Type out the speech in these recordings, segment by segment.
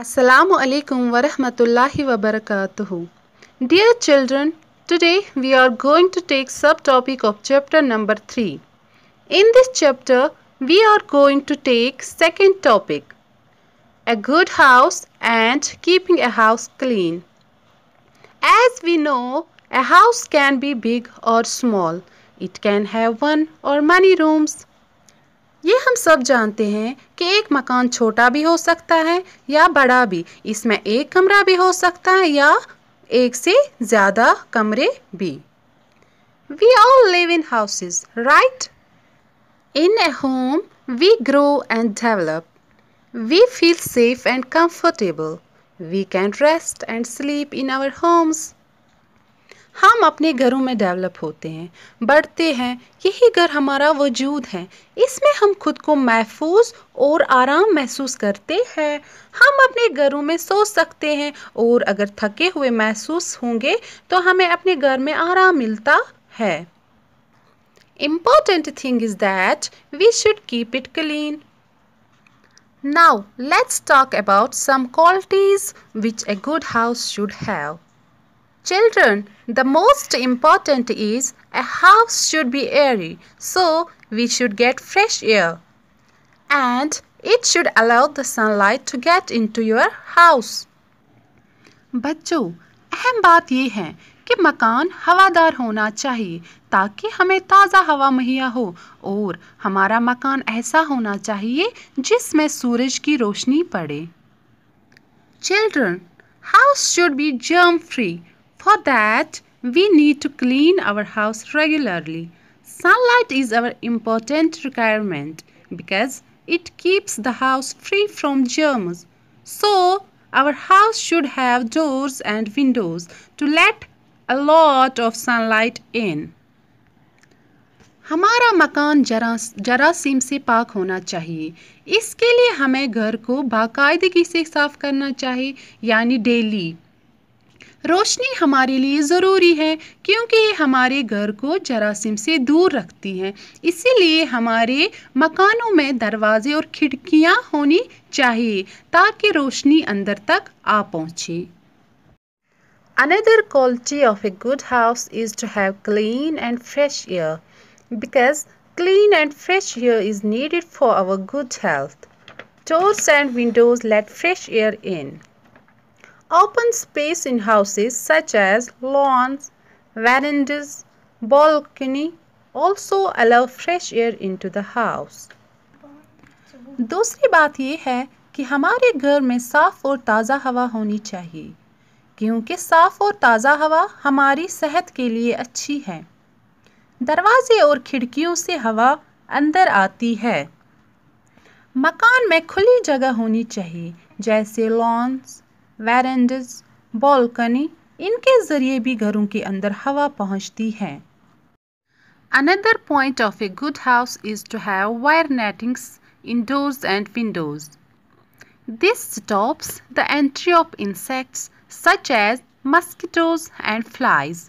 Assalamu alaikum wa rahmatullahi wa barakatuhu. Dear children, today we are going to take subtopic of chapter number 3. In this chapter, we are going to take second topic, a good house and keeping a house clean. As we know, a house can be big or small. It can have one or many rooms. ये हम सब जानते हैं कि एक मकान छोटा भी हो सकता है या बड़ा भी इसमें एक कमरा भी हो सकता है या एक से ज़्यादा कमरे भी we all live in houses right in a home we grow and develop we feel safe and comfortable we can rest and sleep in our homes हम अपने घरों में डेवलप होते हैं बढ़ते हैं यही घर हमारा वजूद है इसमें हम खुद को महफूज और आराम महसूस करते हैं हम अपने घरों में सो सकते हैं और अगर थके हुए महसूस होंगे तो हमें अपने घर में आराम मिलता है important thing is that we should keep it clean now let's talk about some qualities which a good house should have Children, the most important is a house should be airy, so we should get fresh air. And it should allow the sunlight to get into your house. बच्चों अहम बात यह है कि मकान हवादार होना चाहिए ताकि हमें ताज़ा हवा मुहैया हो और हमारा मकान ऐसा होना चाहिए जिसमें सूरज की रोशनी पड़े children house should be germ free For that, we need to clean our house regularly. Sunlight is our important requirement because it keeps the house free from germs. So, our house should have doors and windows to let a lot of sunlight in. हमारा मकान जरासीम से पाक होना चाहिए इसके लिए हमें घर को बाकायदगी से साफ़ करना चाहिए यानी डेली रोशनी हमारे लिए ज़रूरी है क्योंकि ये हमारे घर को जरासीम से दूर रखती है इसीलिए हमारे मकानों में दरवाजे और खिड़कियाँ होनी चाहिए ताकि रोशनी अंदर तक आ पहुँचे Another quality of a good house is to have clean and fresh air because clean and fresh air is needed for our good health. Doors and windows let fresh air in. Open space in houses such as lawns, verandas, balcony also allow fresh air into the house. दूसरी बात यह है कि हमारे घर में साफ़ और ताज़ा हवा होनी चाहिए क्योंकि साफ़ और ताज़ा हवा हमारी सेहत के लिए अच्छी है दरवाजे और खिड़कियों से हवा अंदर आती है मकान में खुली जगह होनी चाहिए जैसे लॉन्स वेरेंडस बॉलकनी इनके जरिए भी घरों के अंदर हवा पहुंचती है another point of a good house is to have wire nettings indoors and windows this stops the entry of insects such as mosquitoes and flies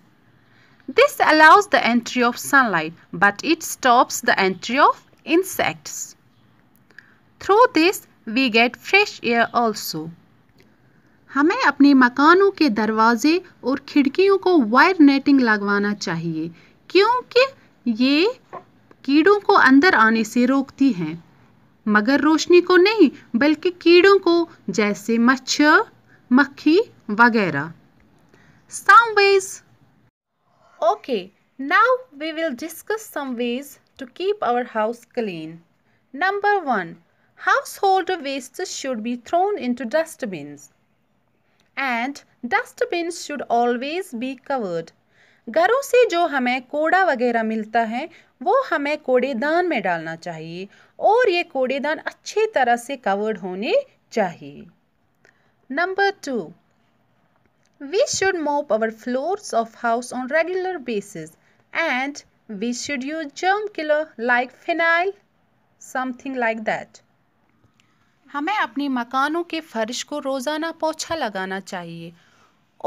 this allows the entry of sunlight but it stops the entry of insects through this we get fresh air also हमें अपने मकानों के दरवाजे और खिड़कियों को wire netting लगवाना चाहिए क्योंकि ये कीड़ों को अंदर आने से रोकती हैं मगर रोशनी को नहीं बल्कि कीड़ों को जैसे मच्छर मक्खी वगैरह some ways okay now we will discuss some ways to keep our house clean number one household waste should be thrown into dustbins and dustbin should always be covered घरों से जो हमें कोड़ा वगैरह मिलता है वो हमें कोड़ेदान में डालना चाहिए और ये कोड़ेदान अच्छी तरह से कवर्ड होने चाहिए number two we should mop our floors of house on regular basis and we should use germ killer like phenyl something like that हमें अपने मकानों के फर्श को रोज़ाना पोछा लगाना चाहिए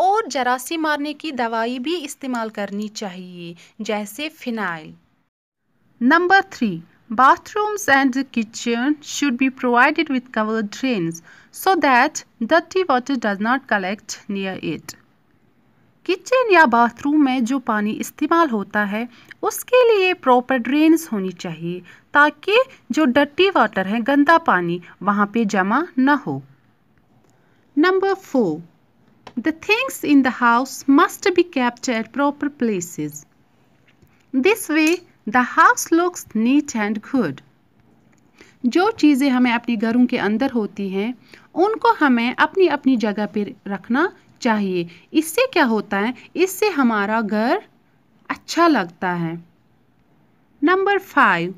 और जरासी मारने की दवाई भी इस्तेमाल करनी चाहिए जैसे phenyl number three bathrooms and kitchen should be provided with covered drain so that डटी water does not collect near it kitchen या बाथरूम में जो पानी इस्तेमाल होता है उसके लिए प्रॉपर ड्रेन्स होनी चाहिए ताकि जो डट्टी वाटर है गंदा पानी वहाँ पे जमा ना हो number four the things in the house must be captured at proper places this way the house looks neat and good जो चीज़ें हमें अपने घरों के अंदर होती हैं उनको हमें अपनी अपनी जगह पर रखना चाहिए इससे क्या होता है इससे हमारा घर अच्छा लगता है number five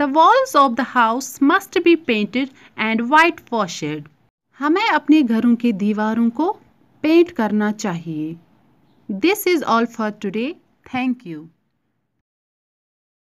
the walls of the house must be painted and white washed हमें अपने घरों की दीवारों को पेंट करना चाहिए this is all for today thank you